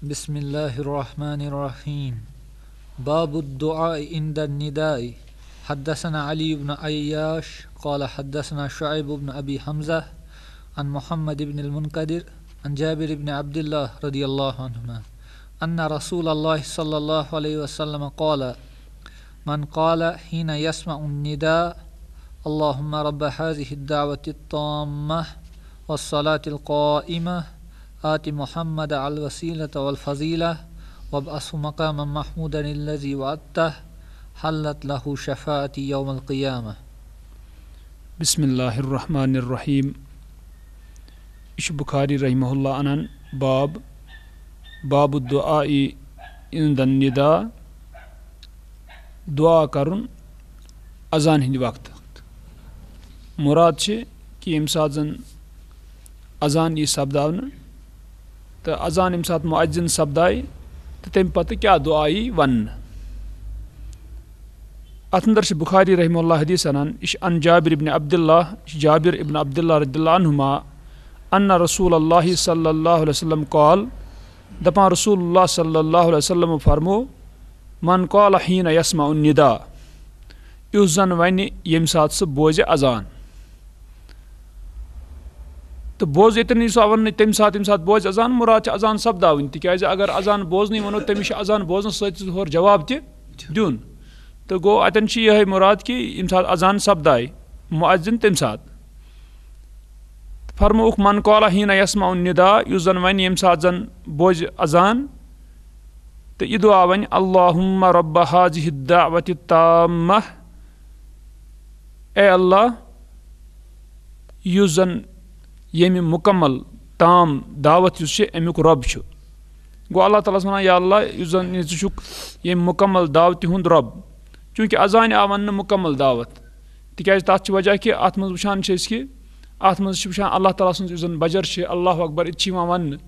بسم الله الرحمن الرحيم باب الدعاء عند النداء حدثنا علي بن أياش قال حدثنا شعيب بن أبي حمزة عن محمد بن المنكدر عن جابر بن عبد الله رضي الله عنهما أن رسول الله صلى الله عليه وسلم قال من قال حين يسمع النداء اللهم رب هذه الدعوة الطامة والصلاة القائمة آت محمد الوسیلۃ الفظیلہ وب اص محمود الزی وطٰ حلت لہ شفاعت یوم القیامہ بسم اللہ الرحمن الرحیم اش بخاری رحمہ اللہ عنن باب باب و عند الندا دعا کرن اذان ہند وقت وقت مراد کہ یم سات زن اذان یہ سپداؤن تو اذان سات مت سپدائے تو تمہی ون اتھندر بخاری رحمہ اللہ عدیث ان جابر عبد اللہ جابر ابن عبد اللہ عنہما ان رسول اللہ صلی اللہ علیہ وسلم قال دپان رسول اللہ صلی اللہ علیہ وسلم فرمو من قال مہ ان ندا اس زن ون سات سہ بوزِ اذان تو بوز یننس سات تمہیں سات بوز اذان مراد اذان سپدا اگر اذان بوزن و اذان بوزن ہور جواب تین تو گو اتن یہ مراد کہ یم سات اذان سپدائے مذن تمہ سات فرماق من قالہ حینہ یاسما اون ندا ون یم سات زن بوز اذان تو دعو و اللہ مربح حاظد تامہ اے اللہ یُس زن ییٚمہِ مکمل تام دعوت اس چھُ گوٚو اللہ تعالیٰ وَنان یا اللہ ییٚمہِ مکمل دعوت ہند رب چونکہ اذانہ آو وَننہٕ مکمل دعوت تک چھِ وجہ کہ وان چھِ وٕچھان اللہ تعالیٰ یُس زَن بجر چھِ اللہ اکبر وَننہٕ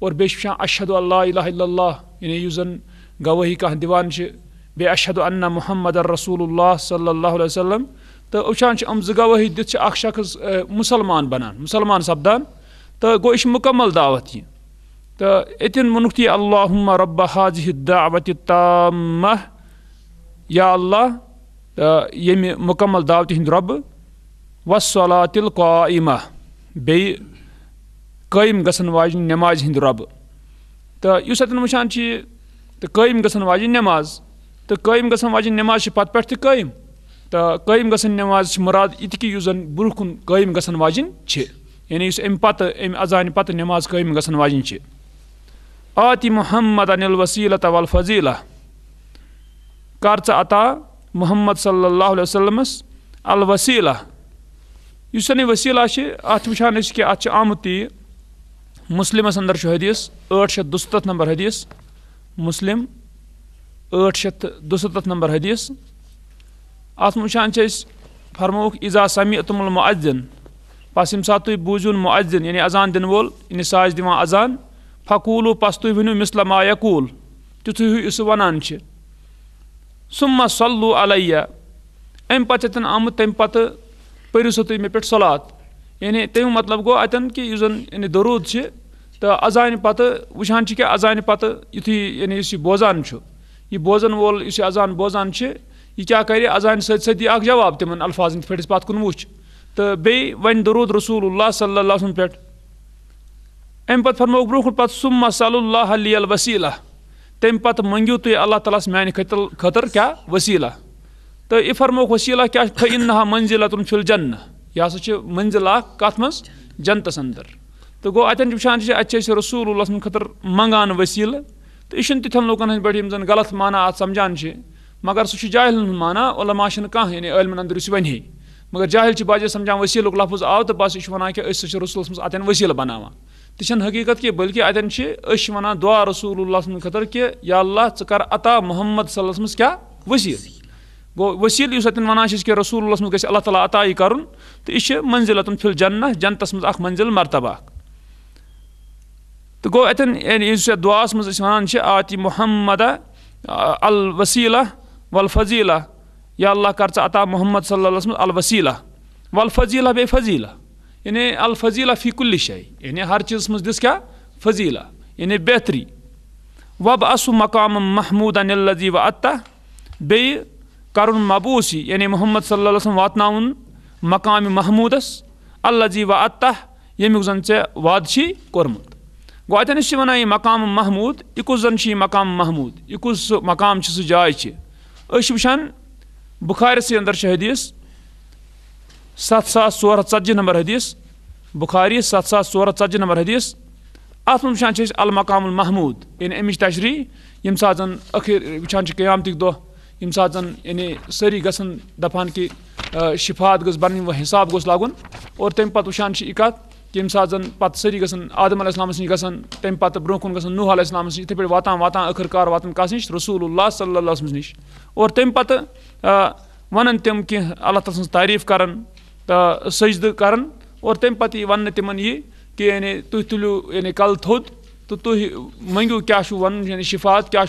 ون بیٚیہِ چھِ وٕچھان اشد اللہ الہ اللہ یعنی دِوان چھِ بیٚیہِ اشد اللہ محمد رسول اللہ صلی اللہ علیہ وسلم تو وچان ز اخ شخص مسلمان بنان مسلمان سپدان تو گو یہ مکمل دعوت یہ تو اتن عتین منفی اللہ رب دعوت تامہ یا اللہ یم مکمل دعوت ہند رب وصلاتل بی قائم گ واجن نماز ہند رب تو اس اتن وچان یہ تو قیم گاجی نماز تو قائم قیم گا نماز پت پہ قائم تو قیم گسن نماز مراد یہ تہ برہ کن قائم گن واجن یعنی اس امہ ام اذانہ پتہ نماز قیمن واجن آتی محمد نلوسیل کر قرطہ عطا محمد صلی اللہ علیہ وسلمس الوسلہ اس زن وسیلہ ات وت آمت یہ مسلمس اندر حدیث شیت دس نمبر حدیث مسلم ٹھیک دس نمبر حدیث اتانچہ فرموک عیزا سمی تم المدن بس یم سات تھی بوزون معذین یعنی اذان دن وول یعنی ساج اذان فقولو پس مثل ما یک تیت ہی سو وَنان چھِ سُمہ سلو علیہ ام پتہ پتہٕ پٔرِو سا تُہۍ مےٚ پٮ۪ٹھ صلات یعنی تیو مطلب گو یُس زن یعنی تہٕ اذانہِ تو وٕچھان پتہ کہِ اذانہِ پتہ یُتھُے یعنی اس بوزان یہ بوزن وول اس بوزان یہ کیا کرذان سد سی جواب تمہ الفاظ کن وچ تو رسول اللہ صلہ سی امپت برت سما صلی اللہ علیہ وسیلہ تمہیں پتہٕ منگیو تھی اللہ تعالی میان خطر کیا وسیلہ تو یہ فرموک وسیلہ کیا منزلتن فل جنہ یہ منزِل منزل کتھ من جنتس اندر تو گو اتن چھِ أسۍ رسول اللہ منٛگان خطر منگان وسیلہ تو یہ لُکن لوکن ہند پہ زن غلط معنہات چھِ مگر سو جاہل مانا علما شن کا یعنی علم اندر اس ونی مگر جاہل چی باجے سمجھا وسیل لفظ آو تو بس اش ونا کہ اس سے رسول اس اتن وسیل بناوا تشن حقیقت کی بلکہ اتن چی اش ونا دعا رسول اللہ سن خطر کہ یا اللہ کر عطا محمد صلی اللہ علیہ وسلم کیا وسیل گو وسیل یوس اتن ونا شس کہ رسول اللہ سن گس اللہ تعالیٰ عطا ای کرن تو اش منزلتن فل جنہ جنت اس اخ منزل مرتبہ تو گو اتن یعنی اس دعا اس من اش ونا چی آتی محمد الوسیلہ والفضیلہ یا اللہ کر عطا محمد صلی اللہ علیہ وسلم الوسیلہ والفضیلہ بے فضیلہ یعنی الفضیلہ فی کل شے یعنی ہر چیز مز دس فضیلہ یعنی بہتری وب آ مقام محمود ان الزی و عطا بی کَرُن مبوسی یعنی محمد صلی اللہ علیہ وسلم واتناوُن مقام محمود الزی و عطا یوک زن ے وعدشی کورمت گو اتنس سے ونانا یہ مقام محمود یہ کس زن مقام محمود یہ کس سُہ مقام جاے جائے اس وان بس اندرش حدیث سات ساس ژور ورجی نمبر حدیث بخاری سات ساس ژور ورجی نمبر حدیث اتان المقام المحمود یعنی امچ تجریح یم سات زخر و قیامت دہ یم سات زن یعنی سری گن دفن کہ شفات گھس بن حساب گوس لاگن اور تمہیں پہ وان یہ کات تمہ سات زن السلامَس سری گژھن تَمہِ السلام برونٛہہ کُن گژھن نوح علیہ گھن نِش یِتھٕے پٲٹھۍ واتان واتان واتا کار واتن کس نش رسول اللہ صلی اللہ نش اور پَتہٕ ون تم کینٛہہ اللہ تعالیٰ سن تعریف کر سجد کر اور تَمہِ ون تم یہ کہ تھی یعنی کہِ یعنی کل تھو تو تھی منگیو کیا یعنی شفات کیا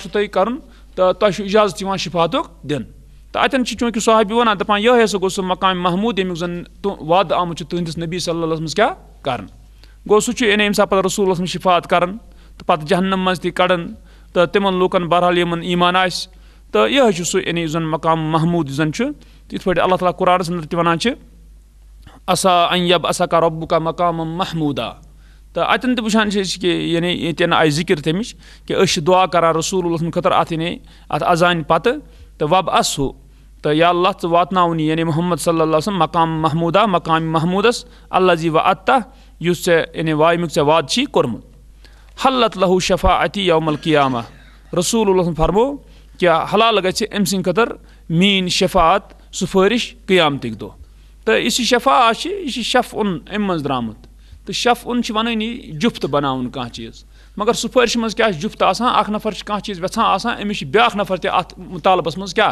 تب اجازت شفات دن تو اتن چونکہ صاحبی واقع یہ سو گھوس سم مقام محمود یوک زن واد آمت تہندس نبی صلی اللہ علیہ کیٛاہ کر گو سہ امہ سا پتہ رسول مجھ شفات کر پتہ جہنم مز تھی کڑن تو تم لوکن بہرحال یمن ایمان آس تو یہ سہ یعنی زن مقام محمود زن تیت پہ اللہ تعالیٰ قرآن اندر تہ ونان اسا ایب اسا کا رب کا مقام محمودا تو اتن تہ وچان کہ یعنی یتن آئی ذکر تمہ کہ اس دعا کران رسول اللہ سند خطر ات یعنی ات اذان پتہ تو وب اس تو یا اللہ تو واتنا یعنی محمد صلی اللہ علیہ وسلم مقام محمودہ مقام محمود اللہ زی جی واتا یوس سے یعنی وائی مک واد چی کرمود حلت لہو شفاعتی یوم القیامہ رسول اللہ سن فرمو کیا حلال گئی چی امسن قطر مین شفاعت سفرش قیام تک دو تو اسی شفاعت آشی اسی شف ان امز درامت تو شف ان چی بنائی نہیں جفت بنا ان کہاں چیز مگر سفرش مز کیا جفت آسان آخ نفر چی کہاں چیز بیتھا آسان امیش بیاخ نفر تی آت مطالب اس مز کیا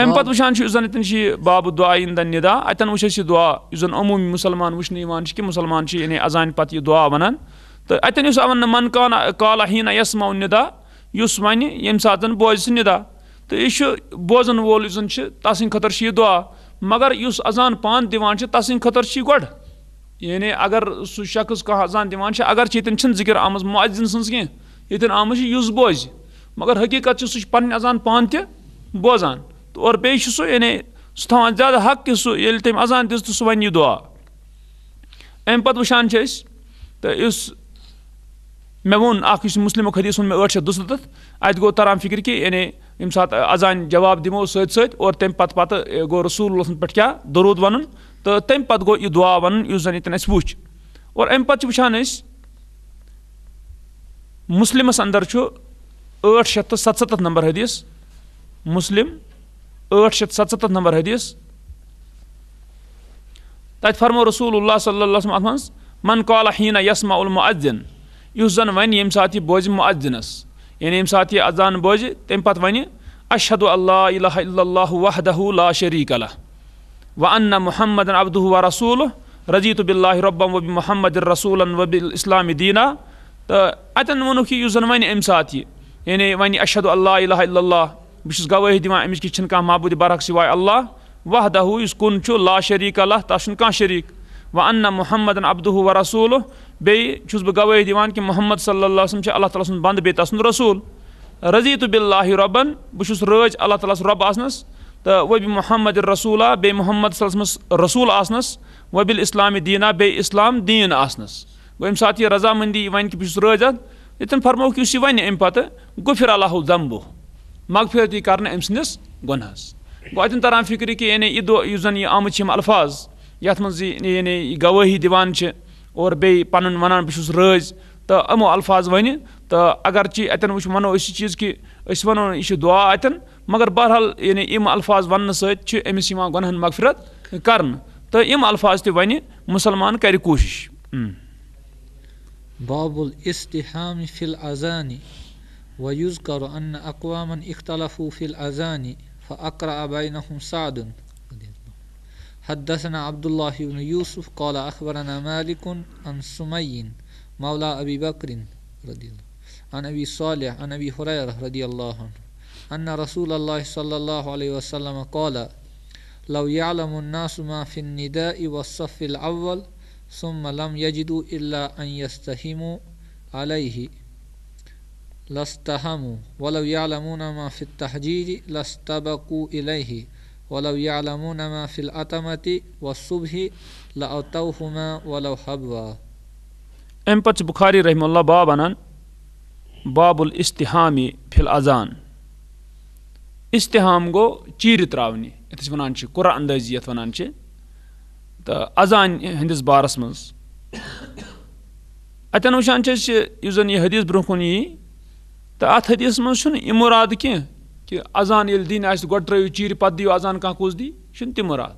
ام پتن سے یہ باب دن ندا اتن وسع مسلمان وشن سے کہ مسلمان یعنی اذان پتہ یہ دعا ونان تو اتن اس کان کالہ حینہ یاسما ندا اس ون سات بوز سہ ندا تو یہ بوزن وول زس خطر مگر اس پیان تس خطرہ گو یعنی اگر سو شخص کذان دگر یہ ذکر آم معذن سن کی یہ آمس بوز مگر حقیقت سی پن اذان پان بوزان اور چھُ سو یعنی زیادٕ حق کہ سو یل تم اذان دن یہ دعا ام پہ اس میں وون اک مسلموں حدیث واٹ شیت دست اتو تران فکر یعنی اور تَمہِ پَتہٕ پَتہٕ گو رسول اللہ اَسہِ وٕچھ درود اَمہِ تو چھِ یہ دعا مُسلِمَس زنس چھُ اندر ٹھ تہٕ سَتسَتَتھ نمبر حدیث مسلم ٲٹھ شیٚتھ ستست نمبر حدیٖث تَتہِ فرمو رسول اللہ اللہ صلی علیہ وسلم اَتھ اللّہ صنف منقالہ حینہ یاسمہ الم عدینس زن ییٚمہِ ساتہٕ یہِ بوزِ معدینس یعنی یم سات یہ اذان بوزی وَنہِ ارد اللہ الہ اللہ وحدہ لا اللہ و ون محمد عبدُ و رسول رضیٖت الب الرب الب محمد رسولن اسلام دیٖنا تہٕ اَتٮ۪ن ووٚنُکھ یہِ یُس اتن وَنہِ اَمہِ ساتہٕ یہِ یعنی وَنہِ ارش اللہ الہ اللہ بس گواہی دیوان امیس کی چھن کا معبود برعکس سوائے اللہ وحدہو اس کن چو لا شریک اللہ تاشن کا شریک وانا محمد عبدہو و رسولو بے چوز بگواہی دیوان کی محمد صلی اللہ علیہ وسلم چھے اللہ تعالیٰ سن بند بے تاسن رسول رضیتو باللہ ربن بشیز راج اللہ تعالیٰ سن رب آسنس تا وی محمد الرسول بے محمد صلی اللہ علیہ وسلم رسول آسنس و بی الاسلام دینہ بے اسلام دین آسنس و ام ساتھی رضا مندی وین کی پیشت رجت اتن فرماؤ کیوں سی وین ایم پاتے گفر اللہ دنبو مغفرتی کرنے ام سندس گنہس گو اتن تران فکر کہ یعنی یہ دو اس زن یہ آمت الفاظ یت مز یعنی گواہی دان اور بی پن ونان بہس رز تو امو الفاظ ون تو اگرچہ اتن وچ ونو اس چیز کہ اس ونو یہ دعا اتن مگر بہرحال یعنی ام الفاظ ون ست امس گنہن مغفرت کرن تو ام الفاظ تہ ون مسلمان کر کوشش باب الاستحام فی الاذان ويذكر أن أقواما اختلفوا في الأذان فأقرأ بينهم سعد حدثنا عبد الله بن يوسف قال أخبرنا مالك عن سمي مولى أبي بكر رضي الله عن أبي صالح عن أبي هريرة رضي الله عنه أن رسول الله صلى الله عليه وسلم قال لو يعلم الناس ما في النداء والصف الأول ثم لم يجدوا إلا أن يستهموا عليه لستحم ولو يعلمون ما في التحجير إليه ولو يعلمون ما في فلمتی والصبح لأتوهما ولو حبوا ام امہ بخاری رحم اللہ باب و باب الاستحام فل اذان استحام گو چیر تراونی ونان چھ تراؤنہ اندازی اندی ونان چھ تو اذان ہندس بارس مز من این وان یہ حدیث بر ای تو ات حدیس منچ مراد کہ اذان دن آ گو چیر پتہ دذان مُراد دیر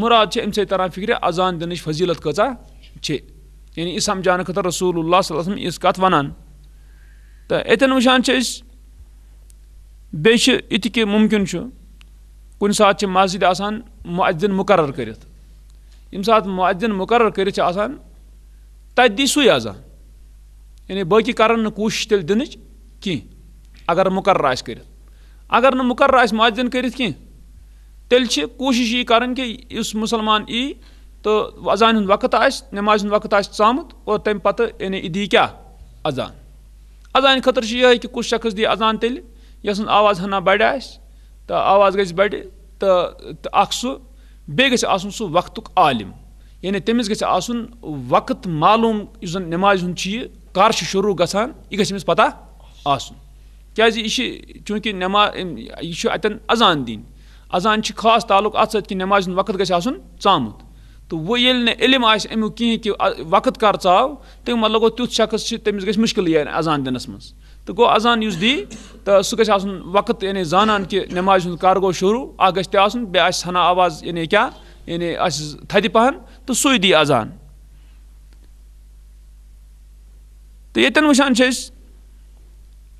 مراد سے امس تران فکر اذان فضیٖلت فضیلت چھِ یعنی یہِ سمجھانہ خٲطرٕ رسول اللہ صلی چھِ أسۍ بیٚیہِ ونان تو اتن وشان مُمکِن چھُ کُنہِ ساتہٕ سات مسجد آسان ییٚمہِ مقرر كرت مُقرر سات چھِ مقرر تَتہِ دی سُے اذان یعنی نہٕ کوٗشِش تیٚلہِ دِنٕچ کن اگر مقرر کر اگر مقرر آس ماجین کوشش یہ مسلمان ای تو اذان وقت نماز ہند وقت آس ظامت اور تمہیں پتہ یعنی یہ دیا اذان اذان خاطر یہ کچھ شخص دی اذان تیل یس آواز ہنہ بڑھ تو آواز گز بڑھ تو اک بیٚیہِ گژھِ آسُن سُہ وقت عالِم یعنی گژھِ گز وقت معلوم یہِ نماز شروع پَتہ آج یہ چونکہ نماز یہ اتن اذان دن اذان خاص تعلق ات سہ نماز وقت گھبر امت تو وہ علم کہ وقت کار ٹائم مطلب تیس شخص کی تمس گھس مشکل اذان دنس مز اذان اس دن وقت یعنی زانان کہیماج کار گو شروع اگن ہنا آواز یعنی کیا یعنی تھد پہن تو سو دی ویس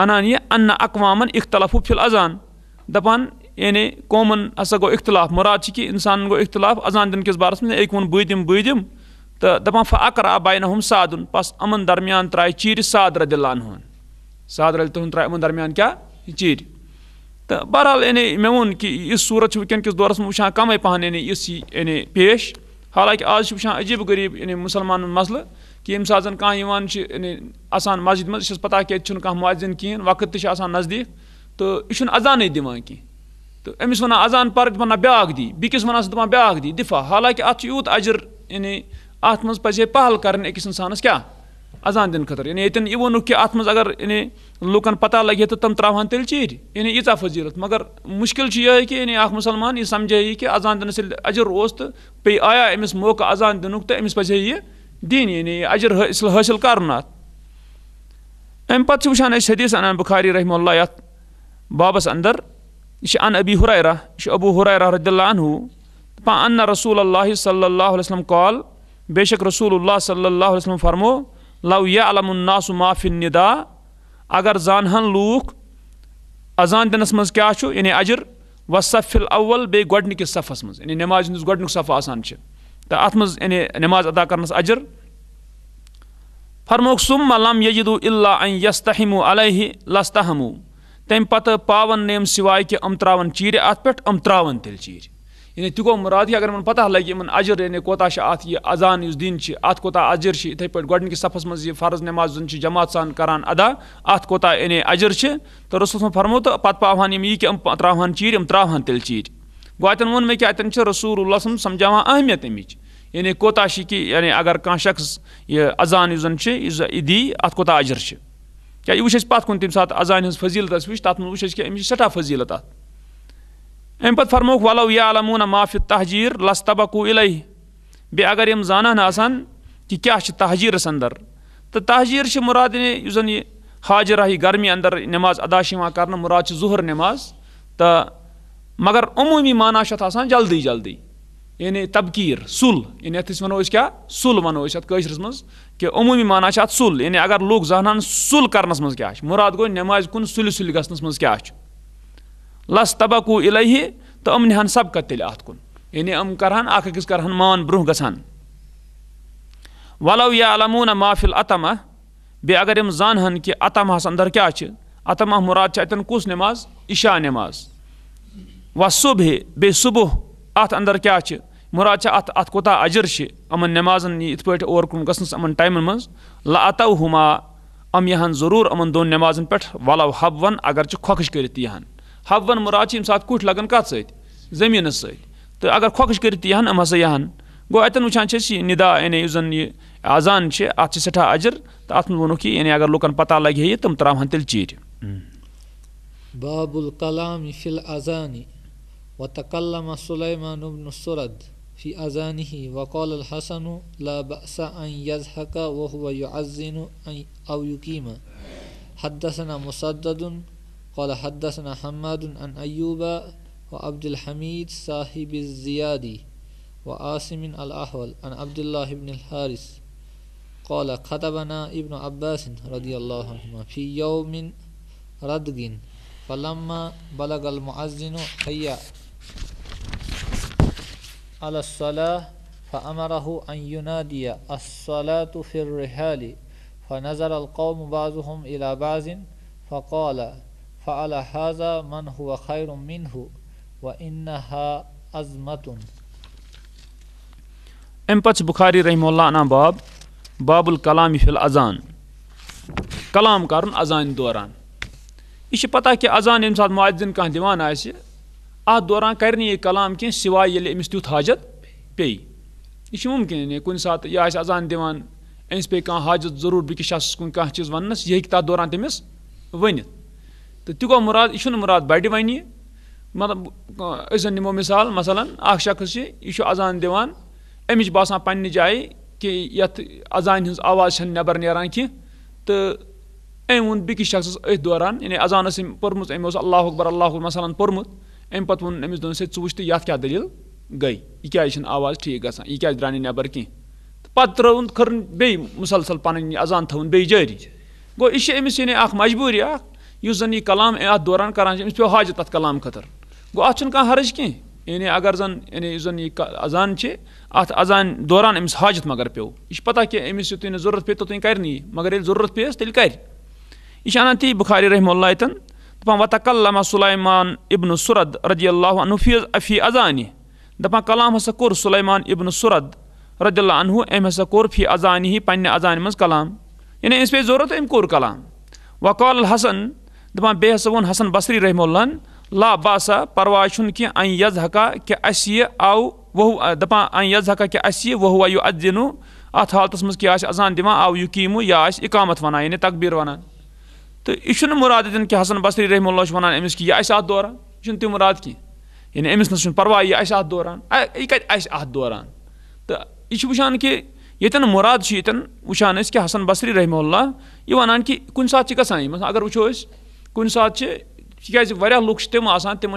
انان یہ انہ اقوام اختلاف فِل الذان دپان یعنی قومن ہسا گو اختلاف مراد کہ انسان گو اختلاف اذان دس بارس منہ ایک بدم بدم تو دپان فکر آ بایا ہم سادن بس یِمَن درمیان ترا دِلان سادرہ دلان تُہُنٛد ترٛایہِ یِمَن درمیان کیا چیٖرِ تو بہرحال یعنی میرے وون کہ اس صورت دورَس منٛز وٕچھان پہن پَہَن یعنی, یعنی پیش حالانکہ آج وٕچھان عجیب غریب یعنی مسلمان مسلہ کہ یم سات کان مسجد سے پتہ کہ ماذن کھین وقت نزدیک تو یہ اذانے دینی تو اذان پھر واقعہ بایا دیس واپا بایا دی دفاع حالانکہ یوت اجر یعنی اتنا پزی پہل أکِس انسان کیا اذان دن خطر یعنی یہ اَتھ کہ اگر یعنی لوکن پتہ ترٛاوہَن تم چیٖرِ تیل یعنی ییٖژاہ فضیلت مگر مشکل یہ یعنی مسلمان یہ سمجھے یہ کہ اذان اَجر اوس تو پی آیا امس موقع اذان دن تو امس پہ یہ دین یعنی اجر حاصل حاصل کرنا ام پتہ وچان اس حدیث انان بخاری رحمہ اللہ یت بابس اندر یہ ان ابی ہریرہ یہ ابو ہریرہ رضی اللہ عنہ پا ان رسول اللہ صلی اللہ علیہ وسلم قال بے شک رسول اللہ صلی اللہ علیہ وسلم فرمو لو یعلم الناس ما فی الندا اگر زانہن لوک اذان دنس مز کیا چھو یعنی اجر وصف الاول بے گوڈنکس صفس مز یعنی نماز ہندس گوڈنک صف آسان چھے تو ات مز یعنی نماز ادا کر اجر فرموک سم لم یجدو اللہ این یس تہم علیہ لس تہم تم پہ پاون نیم سوائے کہ ام تراون چیری ات پہ ام تراون تیل چیری یعنی تی گو مراد اگر من پتہ لگی ان اجر یعنی کوتا شا آت یہ اذان اس دن کی ات کوتا اجر کی اتھے پہ گۄڈنِکِس کی صفس من یہ فرض نماز جن کی جماعت سان کران ادا ات کوتا یعنی اجر چھ تو رسول صلی اللہ علیہ وسلم فرمو تو پاو ہن یم کی ام تراون چیر ام تراون تل چیر گو اتن ون میں کی اتن رسول اللہ صلی اللہ اہمیت امچ یعنی کوتاہ شی کی یعنی اگر کان شخص یہ اذان یہ زن چھے یہ دی ات کوتا عجر چھے کیا یہ وش اس پات کن تیم سات اذان ہز فضیلت اس وش تات من وش اس کی امیش سٹا فضیلت آت ام پت فرموک والاو یعلمون ما فی التحجیر لستبقو الی بے اگر یہ زانان آسان کی کیا چھے تحجیر اس اندر تا تحجیر چھے مراد یعنی یہ زن یہ حاج رہی گرمی اندر نماز ادا شیما کرنا مراد چھے زہر نماز تا مگر امومی مانا شتا آسان جلدی جلدی یعنی تبکیٖر سُل یعنی یَتھ أسۍ وَنو أسۍ کیٛاہ سُل وَنو أسۍ اَتھ کٲشرِس منٛز کہِ عموٗمی معنیٰ چھِ اَتھ سُل یعنی اگر لوٗکھ زانان سُل کَرنَس منٛز کیٛاہ چھُ مُراد گوٚو نٮ۪مازِ کُن سُلہِ سُلہِ گژھنَس منٛز کیٛاہ چھُ لَس تَبکوٗ اِلہی تہٕ یِم نِہَن سبقت تیٚلہِ اَتھ کُن یعنی یِم کَرٕہَن اَکھ أکِس کَرٕہَن مان برونٛہہ گژھان وَلو یا علموٗن مافِل اَتَما بیٚیہِ اگر یِم زانہَن کہِ اَتَماہَس اَندَر کیٛاہ چھِ اَتَماہ مُراد چھِ اَتٮ۪ن کُس نٮ۪ماز عشا نٮ۪ماز وَ صُبحہِ بیٚیہِ صُبح ات اندر کیا چھ مراد چھ ات ات کوتا اجر چھ امن نمازن یت پٹ اور کن گسنس امن ٹائم من لاتو ہما ام یہن ضرور امن دون نمازن پٹ ولو حبون ون اگر چھ کرت یہن حبون مراد چھ ام سات کوٹ لگن کت سیت زمین سیت تو اگر کھوکش کرت یہن ام ہسا یہن گو اتن وچھان چھ سی ندا ان یعنی زن ی اذان چھ ات چھ سٹھا اجر تہ ات منو کی یعنی اگر لوکن پتہ لگی یہ تم تراہن تل چیر باب الکلام فی الاذان وتكلم سليمان بن السرد في أذانه وقال الحسن لا بأس أن يزحك وهو يعزن أو يقيم حدثنا مسدد قال حدثنا حماد عن أيوب وعبد الحميد صاحب الزيادي وآسم الأحول عن عبد الله بن الحارث قال كتبنا ابن عباس رضي الله عنهما في يوم ردق فلما بلغ المعزن حيّا عصلح فمرہ دیہ الفر ف نظر القوم بعضهم بعض فقال فعل هذا من هو خير منه خیر و ام اذمت بخاری رحمہ اللہ عنہ باب باب الکلام فی اذان کلام کرن اذان دوران یہ پتہ کہ اذان یم سات معذن کان دیوان آسہ اتھ دوران کر نی کلام کی سوائے یہ امس تیت حاجت پی یہ ممکن ہے کن سات یہ اذان دان امس پی کھانا حاجت ضرور بیس شخص کن کھانا چیز وننس یہ ہات دوران تمس ونت تو تک مراد یہ مراد بڑی ون یہ مطلب اس نمو مثال مثلاً اخ شخص یہ اذان دان امچ باسان پنہ جائے کہ یت اذان ہز آواز چھ نبر نیران کی تو ام وون بیس شخص اتھ دوران یعنی اذان پورمت امس اللہ اکبر اللہ اکبر مثلاً پورمت ام کیٛاہ دٔلیٖل یہ یہِ گئی کچھ آواز ٹھیک گا یہ کد دیں نیت پہ تر کئی مسلسل پذان تن جی گوشت امس مجبوری اس کلام دوران أمِس پی حاجت ات کلام خطر گھن کم حرج کی اگر زن یعنی اس کا اذان ات اذان دوران حاجت مگر نہٕ پتہ کہ ضرورت کَرِ نہٕ یہِ مگر ضرورت پیس چھِ کر تی بخاری رحمہ اللہ تَن دپان وتکلم سلیمان ابن سرد رضی اللہ عنہ فی اذانہ دپان کلام ہسا کور سلیمان ابن سرد رضی اللہ عنہ انہ ہسا کور فی اذان ہی پنہ اذان من کلام یعنی اسلام کلام وقال الحسن دپان ہسا ون حسن بصری رحم اللہ لا باسا با سا پھروائے چھو این کہ او وہ دپانز حکہ کہ وہ و از زینو ات حالت من کی اذان دیما او قیموں یا آس اقامت ونا یعنی تقبیر ونان تو یہ مراد یہ حسن بصری رحمہ اللہ و یہ دوران یہ تم مراد کی یعنی پوا یہ دوران یہ کت دوران تو یہ وچان کہ یتن مراد یہ ویسے کہ حسن بصری رحمہ اللہ یہ وان کہ گا اگر لُکھ چھِ آسان تِم کم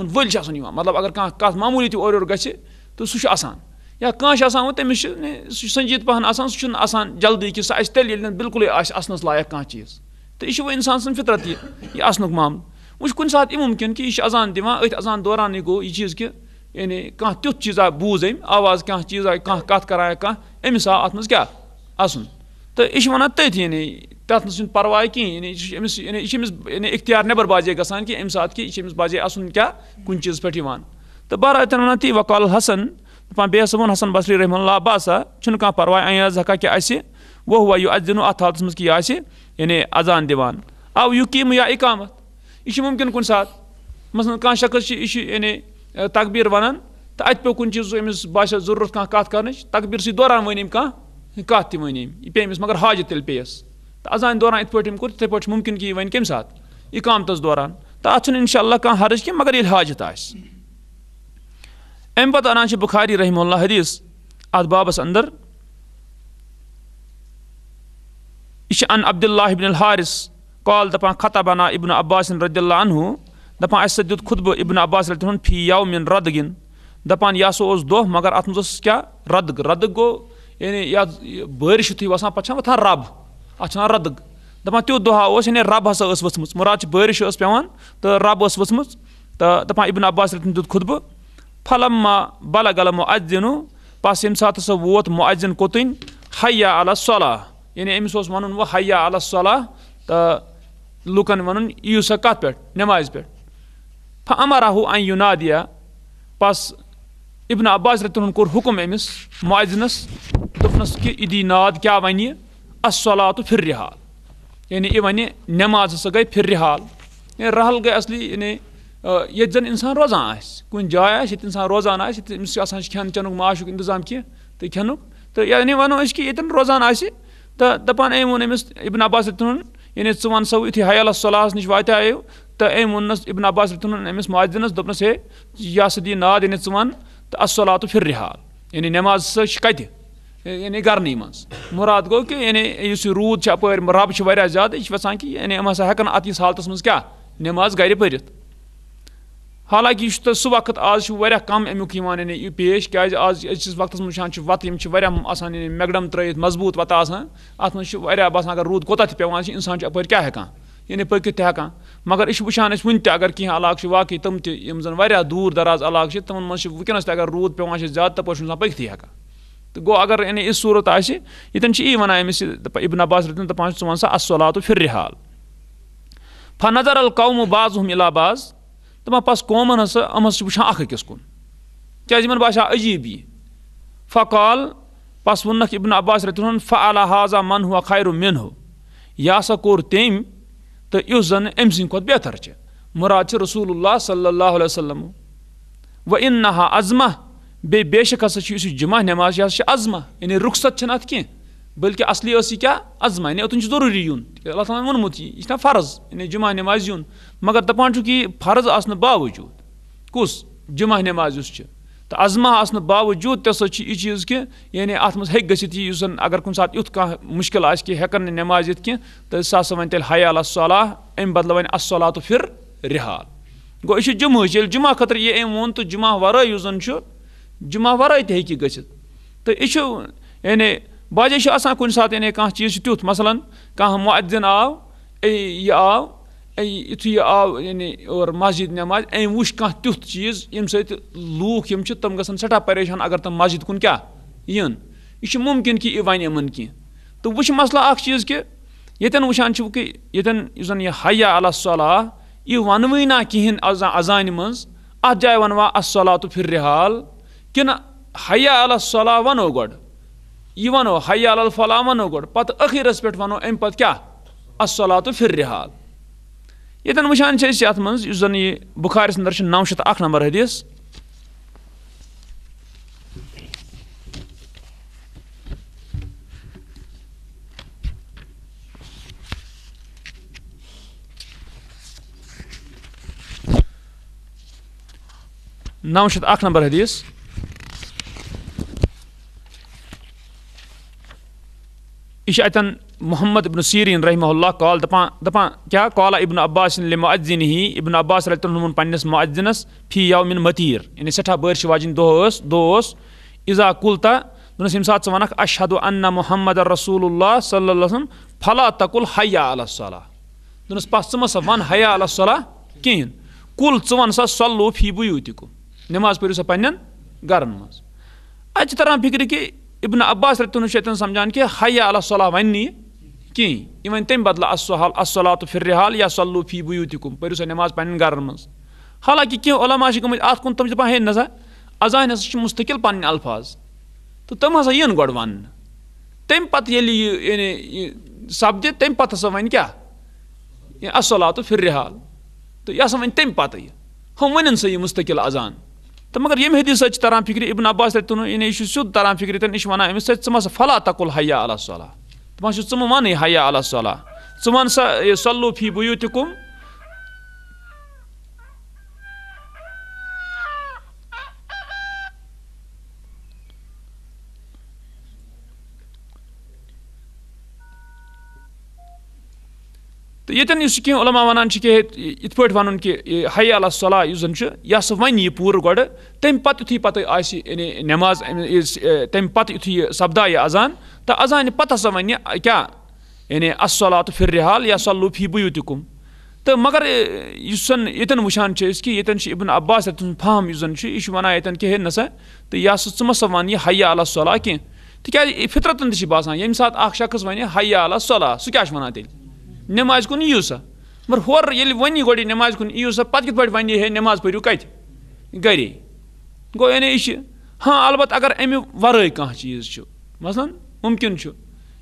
ؤلۍ تم آسان یِوان مطلب اگر تہٕ سُہ چھُ آسان یا کانٛہہ چھُ آسان وۄنۍ تٔمِس چھُ سُہ چھُ سنجیٖد پَہن آسان سُہ چھُنہٕ آسان جلدی کہِ سُہ اَسہِ تیٚلہِ ییٚلہِ نہٕ بِلکُلٕے آسہِ اَسنَس لایق کانٛہہ چیٖز تہٕ یہِ چھُ وۄنۍ اِنسان سٕنٛز فِطرت یہِ یہِ اَسنُک معاملہٕ وۄنۍ چھُ کُنہِ ساتہٕ یہِ مُمکِن کہِ یہِ چھُ اَذان دِوان أتھۍ اَذان دورانٕے گوٚو یہِ چیٖز کہِ یعنی کانٛہہ تیُتھ چیٖزا بوٗز أمۍ آواز کانٛہہ چیٖزا کانٛہہ کَتھ کَران یا کانٛہہ أمِس آو اَتھ منٛز کیٛاہ اَسُن تہٕ یہِ چھِ وَنان تٔتھۍ یعنی تَتھ نہٕ چھُنہٕ پَرواے کِہیٖنۍ یعنی یہِ چھُ أمِس یعنی یہِ چھُ أمِس یعنی اِختیار نٮ۪بر بازے گژھان کہِ اَمہِ ساتہٕ کہِ یہِ چھُ أمِس بازے اَسُن کیٛاہ کُنہِ چیٖزَس پٮ۪ٹھ یِوان تہٕ بہرحال تَن وَنان تی وَکال حَسَن دپان بیٚیہِ ووٚن حسن بصری رحمہ اللہ بہٕ بسا چھُنہٕ کانٛہہ پرواے اَنہِ حظ ہٮ۪کا کہِ اَسہِ وُہ ہُوا یہِ اَسہِ دِنو اَتھ حالتَس منٛز کہِ یہِ آسہِ یعنی اَذان دِوان آو یہِ کیٖم یا اِقامَت یہِ چھُ مُمکِن کُنہِ ساتہٕ مثلاً کانٛہہ شخص چھِ یہِ چھُ یعنی تقبیٖر وَنان تہٕ اَتہِ پیوٚو کُنہِ چیٖزُک أمِس باسیو ضروٗرت کانٛہہ کَتھ کَرنٕچ تقبیٖرسٕے دوران ؤنۍ أمۍ کانٛہہ کَتھ تہِ ؤنۍ أمۍ یہِ پیٚیہِ أمِس مگر حاجت تیٚلہِ پیٚیَس تہٕ اَذانہِ دوران یِتھ پٲٹھۍ أمۍ کوٚر تِتھٕے پٲٹھۍ چھُ مُمکِن کہِ یہِ وَنہِ کَمہِ ساتہٕ اِقامتَس دوران تہٕ اَتھ چھُنہٕ اِنشاء اللہ کانٛہہ حرٕج کینٛہہ مگر ییٚلہِ حاجت آسہِ امہ پانا بخاری رحم اللہ حدیث ات بابس اندر یہ ان عبد اللہ ابن الحارس قال دفعہ خطبنا ابن عباس رد اللہ انہوں دس دیکب ابن عباس عباص ریتن پھی یعم رد گن دہ سا دہ مگر اتم رد رد گو یعنی یہ بارش تھی وسان پہ واحد رب اتنا اچھا رد یعنی دے رب ہاس ورات بارش پہ رب ثم دبن عباص ری دیکبہ فلم ما بلا پس ادینو بس یمہ سات ہوت محظن کوتن حیا علی صلح یعنی امس حیا علی علیہ تا لکن ونن یو سا کت پماز ان امراہو پس ابن عباس رتن کور حکم امس معاذنس دونس کہ ادی ناد کیا ون الصلاۃ تو پال یعنی یہ ون نماز ہسا گئی فرح یعنی رحل گئی اصلی یعنی انسان روزانہ کن جائے آپ انسان چین معاشک انتظام کتن تو یہ روزانہ امن ابن باسرتن یعنی ورسو یعلس نش وات تو ام وونس ابناباسرتن ماض دے یہ سا ناد یعنی ثن تو اَس الات پھر یعنی نماز سر کتنے یعنی گَرنٕے منٛز مراد گو کہ یعنی اس یِم ہے ہٮ۪کَن زیادہ یہ حالت منٛز کیٛاہ نماز گَرِ پٔرِتھ حالانکہ یہ تو سو وقت آج کم امی پیش کیا وقت ویسے یعنی میگڈم ترقی مضبوط وتہ واریاہ باسان اگر رود چھُ اَپٲرۍ انسان ہٮ۪کان یعنی پکت چھِ وٕچھان أسۍ ون تہِ اگر کھین علاقہ واقع تم تب جن دور دراز روٗد تمہن چھِ زیادٕ تَپٲرۍ پہ زیادہ تر ہٮ۪کان تو گو اگر یعنی اس صورت آپ یہ چھِ ژٕ وَن سا اصلات تو فرحال فنظر القوم باز الہ باز دپان پس قوم ہام أکِس کن کیٛازِ ان باسیٛو عجیب یہ فقال پس و باسرت اللہ من منہ خیرو تٔمۍ تہٕ سا کور أمۍ تو کھۄتہٕ بہتر مراد رسول اللہ صلی اللہ علیہ وسلم و اِن نہا اذمہ بے بے شک ہسا جمعہ نماز یہ ساما یعنی رخصت سے اتحہ اصلی یہِ کیٛاہ کیاما یعنی اوتن چھُ ضروری یون اللہ تعالیٰ یہِ یہ فرض یعنی جمعہ نماز یون مگر داپانک یہ فرض آوجود کس جمعہ نماز اس عزمہ آوجود تیز کہ یعنی اسکل آئے کہ ہکن نماز دہ ون تھیل حیال صلح امہ بدلے ون اص صحاح تو پھر رحال گوشت جمہچل جمعہ یہِ یہ ام و جمعہ ورائے جمعہ ساتہٕ یعنی کانٛہہ چیٖز چیز تیُتھ مثلاً کاظین آو یہ آو یُتھُے یہِ آو یعنی اور مسجد نٮ۪مازِ أمۍ وٕچھ کانٛہہ تیُتھ چیٖز ییٚمہِ سۭتۍ لوٗکھ یِم چھِ تِم گژھن سٮ۪ٹھاہ پریشان اگر تِم مسجد کُن کیٛاہ یِن یہِ چھُ مُمکِن کہِ یہِ وَنہِ یِمَن کینٛہہ تہٕ وٕ چھِ مسلہٕ اَکھ چیٖز کہِ ییٚتٮ۪ن وٕچھان چھُو کہِ ییٚتٮ۪ن یُس زَن یہِ حیا علیہ صلاح یہِ وَنوٕے نہ کِہیٖنۍ اَز اَذانہِ منٛز اَتھ جایہِ وَنوا اَصلا تہٕ پھِر رِحال کِنہٕ حیا علیہ صلاح وَنو گۄڈٕ یہِ وَنو حیا عل فلاح وَنو گۄڈٕ پَتہٕ ٲخیٖرَس پٮ۪ٹھ وَنو اَمہِ پَتہٕ کیٛاہ اَصلا تہٕ پھِر رِحال ییٚتٮ۪ن وٕچھان چھِ أسۍ یَتھ منٛز یُس زَن یہِ بُخارِس اندر چھُ نَو شَتھ اَکھ نمبر حدیٖث نَو شَتھ اَکھ نمبر حدیٖث یہِ چھِ اَتٮ۪ن محمد ابن سیرین رحمہ اللہ کال دپان دپان کیا کالا ابن عباس سو ہی ابن عباس س ریت الن پہ اج فی یومن متیر یعنی سٹھا بارش واجن دہ دزا کل طا ونک اشہد ان محمد رسول اللہ صلی اللہ علیہ وسلم فلا تقل حیا علیہ صاح ون حیا علیہ صحہ کہین کل کن سا سلو فی بوتھ نماز پا پن گھر مز اتران فکر کہ ابن عباس رتن سے اتن سمجھا کہ حیا اللہ صن کہیں یہ ون بدلہ السل الحت تو فی صلوفی بُو تک پھر سا نماز پن گھر من حالانکہ گمت ات کن تم دہ ہسا مستقل پن الفاظ تو تم ہسا گڑ ون یہِ یہ سپدی تمہ ون کیا اللحات تو فرحال تو یہ سا ون یہ ہم ون سا یہ مستقل اذان تو سیوٚد یہدی سر فکر یہِ نبا وَنان یہ سۭتۍ ژٕ تنہا سا فلا فلاح حیا اللہ صلاح دپان ژٕ دس ٹان حیا اللہ صلاح ژٕ وَن سا فی یہ سلوفی کُم تو یہ کھیلا وان کے پاٹ و کہ حیا علہ اس یہ سا ون پور گم پی پہ نماز تمہیں پہ یو سپدا یہ اذان تو اذانہ پہن کے کلہ تو فرحال یا صلوف فی بو تک تو مگر اس وان کہ عبا صن فہم جو واقعہ ین کہا تو یہ سا ون حیا ع فطرتن چھِ باسان ییٚمہِ ساتہٕ اَکھ شخص وَنہِ حیا علیٰ صلاح سُہ عالیہ چھُ وَنان تیٚلہِ نماز کن یو سا مگر وَنی گۄڈٕ نٮ۪مازِ کن یو سا پہ وَنہِ ہے نماز کَتہِ گَرے گو یعنی یہ ہاں البتہ اگر چیٖز چھُ مثلاً ممکن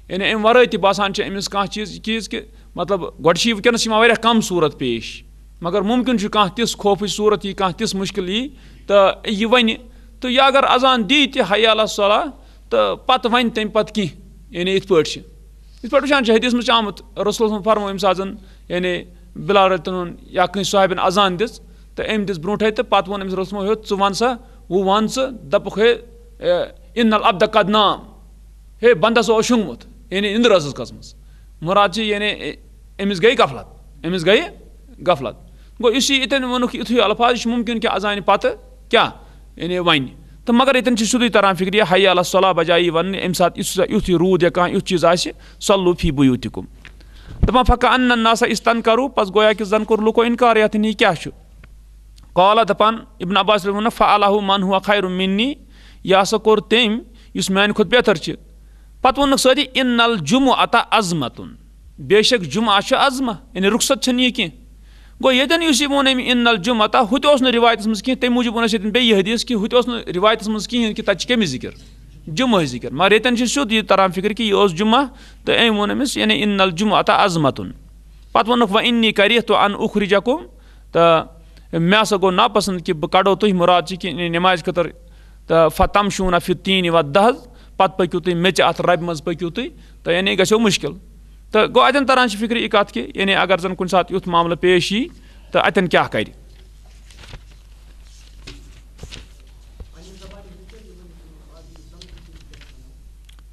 یعنی ام أمِس امس چیٖز چیز کہِ مطلب یِوان واریاہ کَم صورت پیش مگر ممکن خوفٕچ صوٗرت صورت کانٛہہ تِژھ مشکل یی تہٕ یہِ وَنہِ تو یہِ اگر اذان دیا صلاح تو پَتہٕ ون یعنی یِتھ ات چھِ وچان پھر ودیث ممت رسول فرمو یعنی رتن بلالتن یا کنس صاحبن اذان دم دروے تو پہ وون رسول رسموں ژٕ ثن سا وہ ون سا دپل ابد قد نام ہے اوس شنگمت یعنی اندراز کھسم مرادی یعنی أمِس گئی غفلت أمِس گئی غفلت یہِ اسی ووٚنُکھ ون الفاظ کہِ ممکن پتہٕ اذانہ یعنی کیا تو مگر یہ سی سی تران فکر یہ حیا اللہ صلاح بجائے ون امس یہ رود یا کھانا یہ چیز آئے سلو فی ہی بو تک دپا فکا ان نا سا اس تن کرو پس گویا کہ زن کور لکو انکار یہ کیا قالا دپان ابن عباس ون فا اللہ من ہوا خیر منی یہ ہسا کور تم اس میان کھت بہتر چھ پہ وون سی ان نل جمعہ عطا عظمتن بے شک جمعہ عظمہ یعنی رخصت چھ کینٛہہ گو یہ ویم انلہ ہوتے روایت تم موجود وون اسی یہ دس کتر روایت منسکی چھِ کیم ذکر جمعہ ذکر مگر یو سو یہ تر فکر کہ جمعہ تو ام یعنی ان نل جمع التہ عذمتن پہ وونک وی کری تو او اُخریجم تو میرے گو نا پسند کہ کڑو شوٗنا مراد نماز خطرہ فتمشونہ فی تین تُہۍ میٚژِ پہ پکو منٛز پٔکِو رب مز پکو گژھیو مُشکِل تو گو اتن تران فکر یہ کت کہ یعنی اگر زن کن سات یھ معاملہ پیش تو اتن کیا کر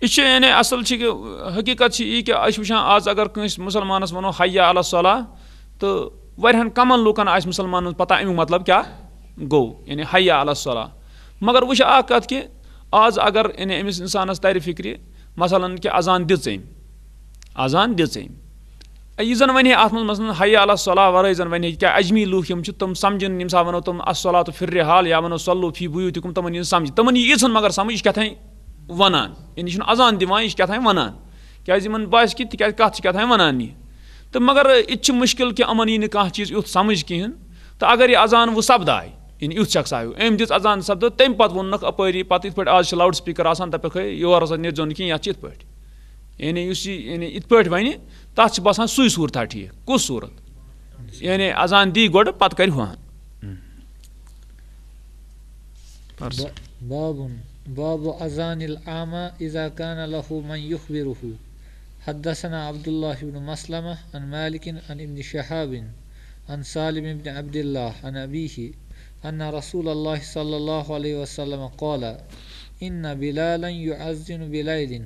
یہ یعنی اصل حقیقت یہ کہ وان آج اگر کنس مسلمان ونو حیا علی صلاح تو وائن کمن لوکن آس مسلمان پتہ امیک مطلب کیا گو یعنی حیا صلاح مگر وہ کت کہ آج اگر یعنی امس انسانس تر فکر مثلاً کہ اذان دم اذان د یہ اتنا حی اجمی لم تم سمجھن سا ونو تم الصلات فر حال یا ونو صلو فی ب سمج سمجھ ت ت ت ت تی م سمجھ یہ وان اذاناس کت کے ونان یہ یعنی تو مگر مشکل کہ امن یہ کھانا چیز اُتھ سمجھ تو اگر یہ اذان و سپدائے یعنی شخص شکس آپ امت اذان سپد تم پہ وونک آسان پہ ہے آج لاؤڈ سپیکر آپ کینٛہہ یَتھ چھِ یِتھ پٲٹھۍ یعنی یُس یہِ یعنی یِتھ پٲٹھۍ وَنہِ تَتھ چھِ باسان سُے صوٗرتھا ٹھیٖک کُس صوٗرت یعنی اَذان دی گۄڈٕ پَتہٕ کَرِ ہُہَن باب اذان الأعمى إذا كان له من يخبره حدثنا عبد الله بن مسلمة عن مالك عن ابن شهاب عن سالم بن عبد الله عن أبيه أن رسول الله صلى الله عليه وسلم قال إن بلالا يعزن بليل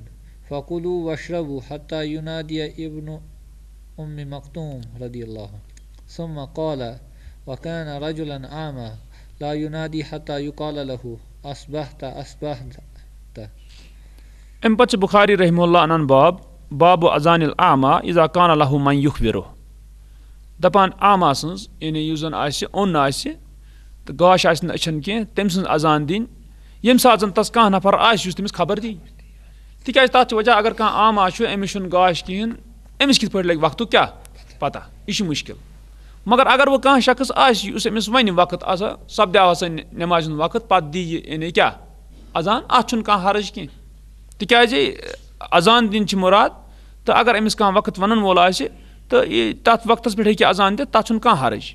وشرب ابن ام ثم قال وكان رجلا عاما لا ينادي حتى يقال له اصبحت اصبحت ام پ بخاری رحمہ اللہ ان باب باب اذان اذا كان له من يخبره دپان عاما سنز یعنی اس گاش آن اذان دن سات زن تس نفر کفر آپ تمس خبر دی تاز تک وجہ اگر کم عام امس گاش کہین امس کت پہ لگ وقت کیا پتہ یہ مشکل مگر اگر وہ کھانا شخص آس امس ون وقت آ سپدو سا نماز وقت پہ کیا اذان اتھان حرج کی اذان دن سے مراد تو اگر امس کقت ون یہ تک وقت پکی اذان دس کم حرج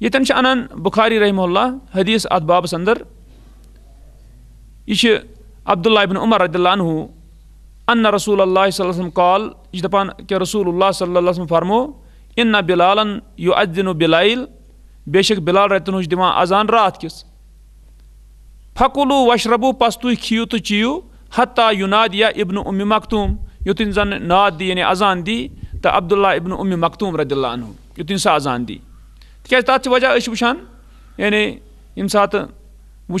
یہ ان بخاری رحمہ اللہ حدیث ات بابس اندر یہ عبداللہ ابن عمر رضی اللہ عنہ ان رسول اللہ صلی اللہ علیہ وسلم قال یہ دپان کہ رسول اللہ صلی اللہ علیہ وسلم فرمو ان بلالن یو ادن بلائل بے شک بلال رتن دِوان اذان رات کس پھکلو وشربو پس وشرب و پستو کتہ یا ابن ام مکتوم یوتن زن ناد دی یعنی اذان دی تو عبداللہ ابن ام مختوم رضی اللہ عنہ عنتین سا اذان دی تاز تات وجہ اس واعدہ یعنی یم سات و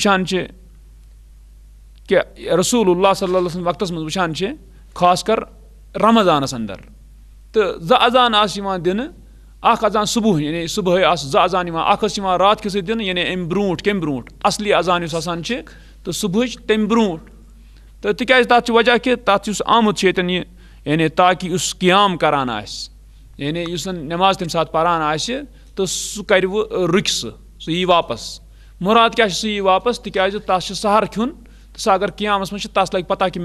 کہ رسول اللہ صلی اللہ علیہ وسلم وقتس مز وچان خاص کر رمضانس اندر تو ز اذان اس یوان دن اخ اذان صبح یعنی صبح آس ز اذان یوان اخ اس یوان رات کس دن یعنی ام برونٹ کم برونٹ اصلی اذان اس آسان چھ تو صبح تم برونٹ تو تی کیا تات وجہ کہ تات اس امد چھ تن یعنی تاکہ اس قیام کران اس یعنی اس نماز تم ساتھ پران اس تو سو کرو رکس سو یہ واپس مراد کیا سو یہ واپس تی کیا تات سحر کھن کیٛاہ کھیوٚن مےٚ سے تس لگ پتہ کہ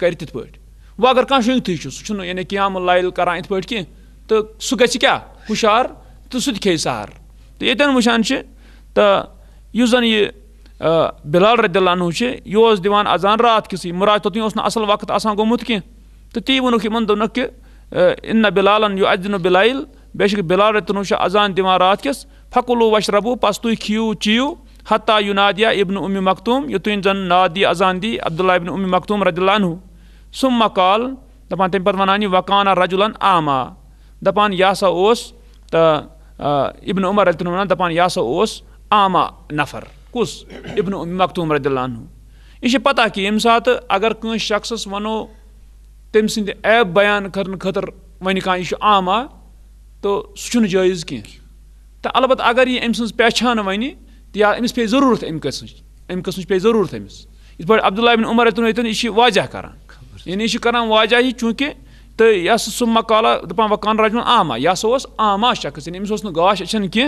کَرِ تِتھ پٲٹھۍ تو اگر تھی وغیرہ چھُ سُہ چھُنہٕ یعنی قیام الائل کر سک ہوشار تو سی سہر تو یہ وان زن یہ بلال رتل ان یہ دان اذان رات کس اوس نہٕ اَصٕل وقت آسان گوٚمُت کینٛہہ تو تی وونکہ بِلالَن کہ نلال ان بلائل بے شک بلال رتن سے اذان دِوان رات کس پھکلو وش ربو تُہۍ تھی چیٚیِو حتہ یونادیہ ابن ام مکتوم یہتھ زن نادی اذان دی عبداللہ ابن ام مختوم عنہ سم مقال دپان تمہانہ رج الن عاما دپان یہ سا اس ابن عمر رضی اللہ یہ سا اس داما نفر کس ابن ام مختوم رضی اللہ عنہ یہ پتہ کہ یم سات اگر کنس شخص ونو تم سند عیب بیان ون کرما تو سہ جائز کی البتہ اگر یہ ام سن پہچان ون تہ امس پے ضرورت امہ قسم امہ قسم پے ضرورت امس اس پہ عبداللہ بن عمر تن یہ واجہ کران یعنی یہ کران واجہ یہ چونکہ تو یہ سا سم مکالہ دپان وکان راجمن عامہ یہ سا اس عامہ شخص یعنی امس گاش اچھن کی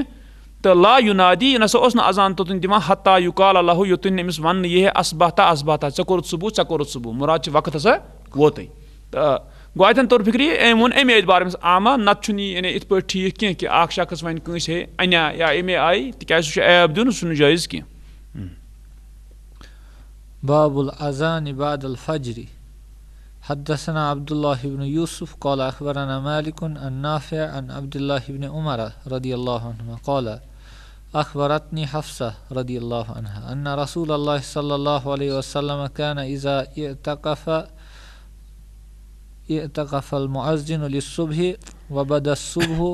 تو لا یونادی یہ نسا اس اذان توتن دان حتہ کال اللہ یوتن امس ون یہ اسبہ تا اسبہ تا ثہ کورت صبح ثہ کورت صبح مراد وقت ہسا ووت गो अतन तौर फिक्री अम वो अमे अतबार आमा नत यानी इत पे ठीक कह कि अख शख्स वन कंस हे अन्या या अमे आई तिकाज सह ऐब दिन सह जायज़ कह باب الأذان بعد الفجر حدثنا عبد الله بن يوسف قال أخبرنا مالك عن نافع عن عبد الله بن عمر رضي الله عنهما قال أخبرتني حفصة رضي الله عنها أن رسول الله صلى الله عليه وسلم كان إذا اعتكف المعزن للصبح المہذین الصبح وبہ صوبح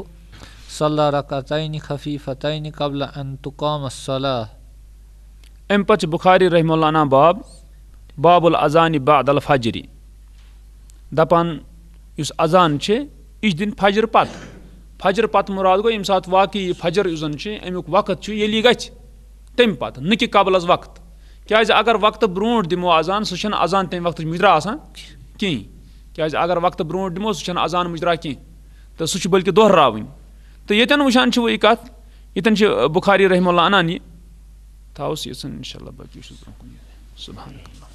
صلی رکعتین خفیفتین قبل ان تقام صلح امہ پتہ بخاری رحمہ النہ باب باب الاذان بعد الفجر دپان اس اذان یہ دن فجر پت فجر پت مراد گو یم سات واقعی یہ فجر اس امیک وقت یلی نکی قبل از وقت کیا اگر وقت برونٹ دمو اذان سشن اذان تمہ وقت مجرا آسان ہاں؟ کھین کی اگر وقت بروٹ دمو سن اذان مجرا کی سلکہ دہرت تو یونی وچان وہ یہ كت ین بخاری رحمہ اللہ اِنشاء اللہ